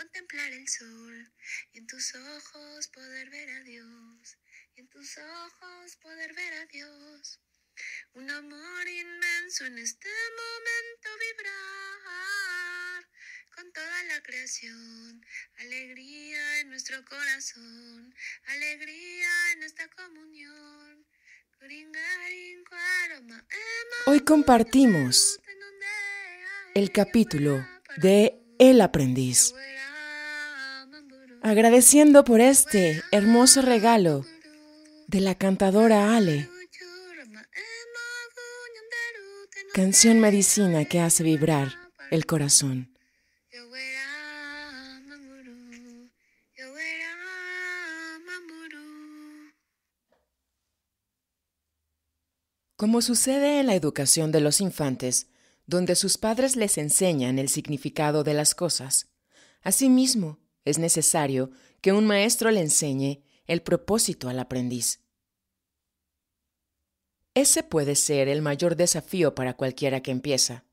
contemplar el sol, y en tus ojos poder ver a Dios, y en tus ojos poder ver a Dios. Un amor inmenso en este momento vibrar con toda la creación, alegría en nuestro corazón, alegría en esta comunión. Hoy compartimos el capítulo de El aprendiz agradeciendo por este hermoso regalo de la cantadora Ale. Canción medicina que hace vibrar el corazón. Como sucede en la educación de los infantes, donde sus padres les enseñan el significado de las cosas, asimismo, es necesario que un maestro le enseñe el propósito al aprendiz. Ese puede ser el mayor desafío para cualquiera que empieza,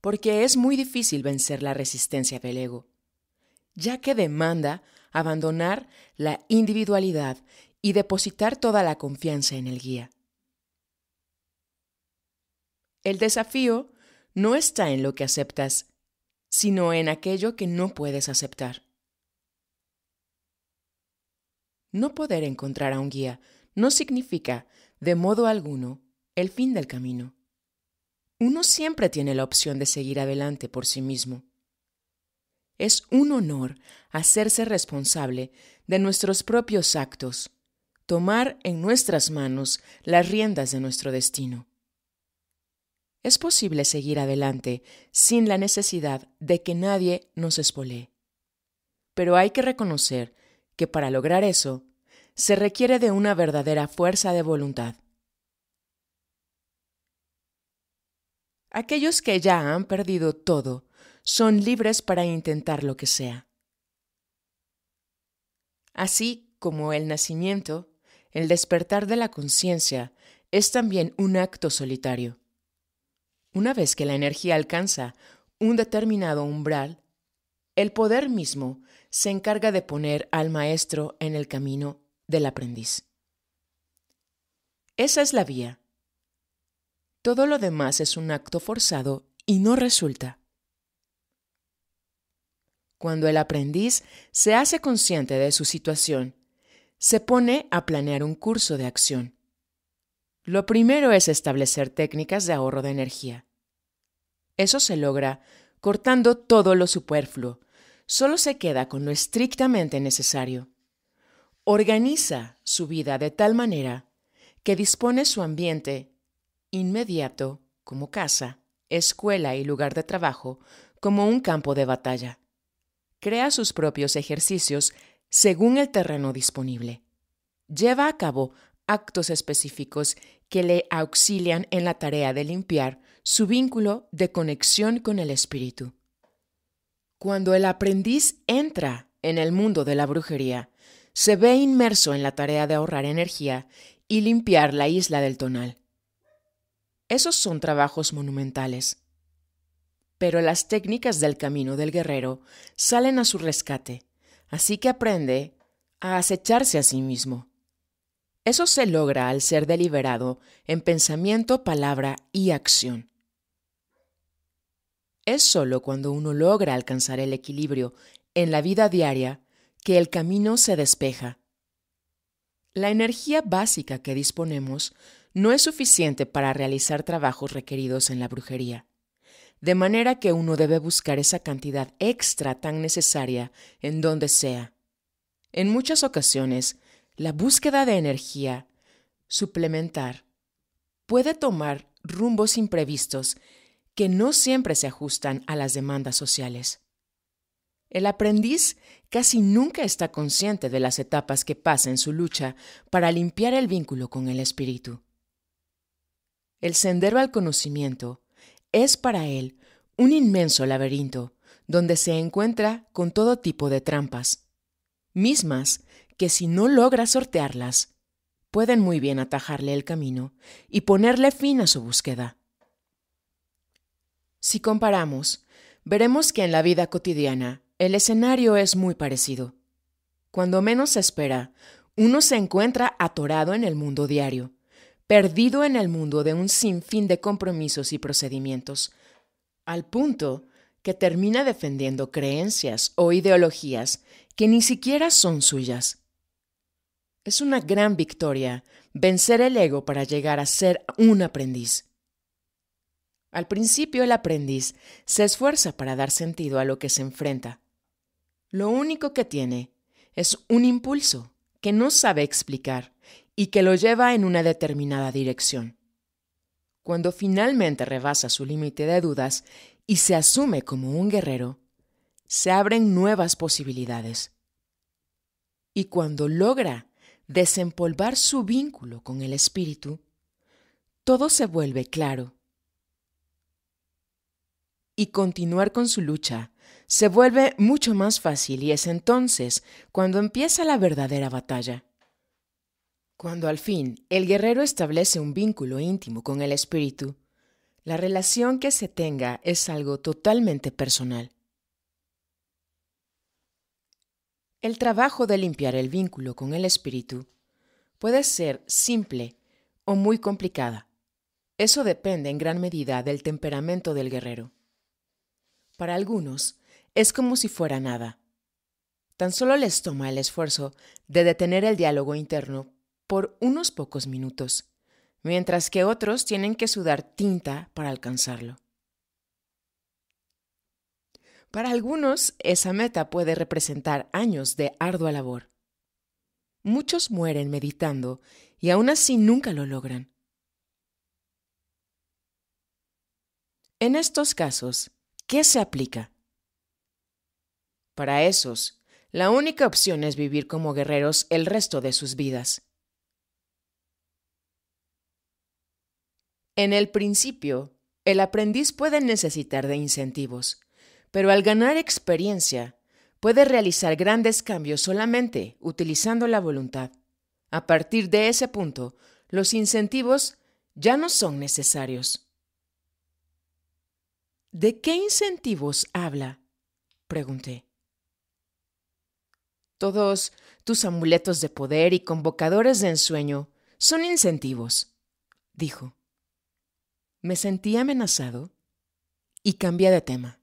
porque es muy difícil vencer la resistencia del ego, ya que demanda abandonar la individualidad y depositar toda la confianza en el guía. El desafío no está en lo que aceptas, sino en aquello que no puedes aceptar. No poder encontrar a un guía no significa, de modo alguno, el fin del camino. Uno siempre tiene la opción de seguir adelante por sí mismo. Es un honor hacerse responsable de nuestros propios actos, tomar en nuestras manos las riendas de nuestro destino. Es posible seguir adelante sin la necesidad de que nadie nos espolee. Pero hay que reconocer para lograr eso se requiere de una verdadera fuerza de voluntad. Aquellos que ya han perdido todo son libres para intentar lo que sea. Así como el nacimiento, el despertar de la conciencia es también un acto solitario. Una vez que la energía alcanza un determinado umbral, el poder mismo se encarga de poner al maestro en el camino del aprendiz. Esa es la vía. Todo lo demás es un acto forzado y no resulta. Cuando el aprendiz se hace consciente de su situación, se pone a planear un curso de acción. Lo primero es establecer técnicas de ahorro de energía. Eso se logra cortando todo lo superfluo solo se queda con lo estrictamente necesario. Organiza su vida de tal manera que dispone su ambiente inmediato como casa, escuela y lugar de trabajo como un campo de batalla. Crea sus propios ejercicios según el terreno disponible. Lleva a cabo actos específicos que le auxilian en la tarea de limpiar su vínculo de conexión con el espíritu. Cuando el aprendiz entra en el mundo de la brujería, se ve inmerso en la tarea de ahorrar energía y limpiar la isla del tonal. Esos son trabajos monumentales. Pero las técnicas del camino del guerrero salen a su rescate, así que aprende a acecharse a sí mismo. Eso se logra al ser deliberado en pensamiento, palabra y acción. Es solo cuando uno logra alcanzar el equilibrio en la vida diaria que el camino se despeja. La energía básica que disponemos no es suficiente para realizar trabajos requeridos en la brujería, de manera que uno debe buscar esa cantidad extra tan necesaria en donde sea. En muchas ocasiones, la búsqueda de energía suplementar puede tomar rumbos imprevistos que no siempre se ajustan a las demandas sociales. El aprendiz casi nunca está consciente de las etapas que pasa en su lucha para limpiar el vínculo con el espíritu. El sendero al conocimiento es para él un inmenso laberinto donde se encuentra con todo tipo de trampas, mismas que si no logra sortearlas, pueden muy bien atajarle el camino y ponerle fin a su búsqueda. Si comparamos, veremos que en la vida cotidiana el escenario es muy parecido. Cuando menos se espera, uno se encuentra atorado en el mundo diario, perdido en el mundo de un sinfín de compromisos y procedimientos, al punto que termina defendiendo creencias o ideologías que ni siquiera son suyas. Es una gran victoria vencer el ego para llegar a ser un aprendiz. Al principio el aprendiz se esfuerza para dar sentido a lo que se enfrenta. Lo único que tiene es un impulso que no sabe explicar y que lo lleva en una determinada dirección. Cuando finalmente rebasa su límite de dudas y se asume como un guerrero, se abren nuevas posibilidades. Y cuando logra desempolvar su vínculo con el espíritu, todo se vuelve claro y continuar con su lucha, se vuelve mucho más fácil y es entonces cuando empieza la verdadera batalla. Cuando al fin el guerrero establece un vínculo íntimo con el espíritu, la relación que se tenga es algo totalmente personal. El trabajo de limpiar el vínculo con el espíritu puede ser simple o muy complicada. Eso depende en gran medida del temperamento del guerrero. Para algunos, es como si fuera nada. Tan solo les toma el esfuerzo de detener el diálogo interno por unos pocos minutos, mientras que otros tienen que sudar tinta para alcanzarlo. Para algunos, esa meta puede representar años de ardua labor. Muchos mueren meditando y aún así nunca lo logran. En estos casos, ¿Qué se aplica? Para esos, la única opción es vivir como guerreros el resto de sus vidas. En el principio, el aprendiz puede necesitar de incentivos, pero al ganar experiencia, puede realizar grandes cambios solamente utilizando la voluntad. A partir de ese punto, los incentivos ya no son necesarios. ¿De qué incentivos habla? pregunté. Todos tus amuletos de poder y convocadores de ensueño son incentivos, dijo. Me sentí amenazado y cambié de tema.